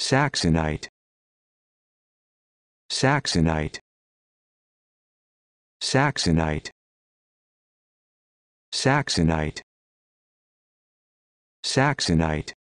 Saxonite Saxonite Saxonite Saxonite Saxonite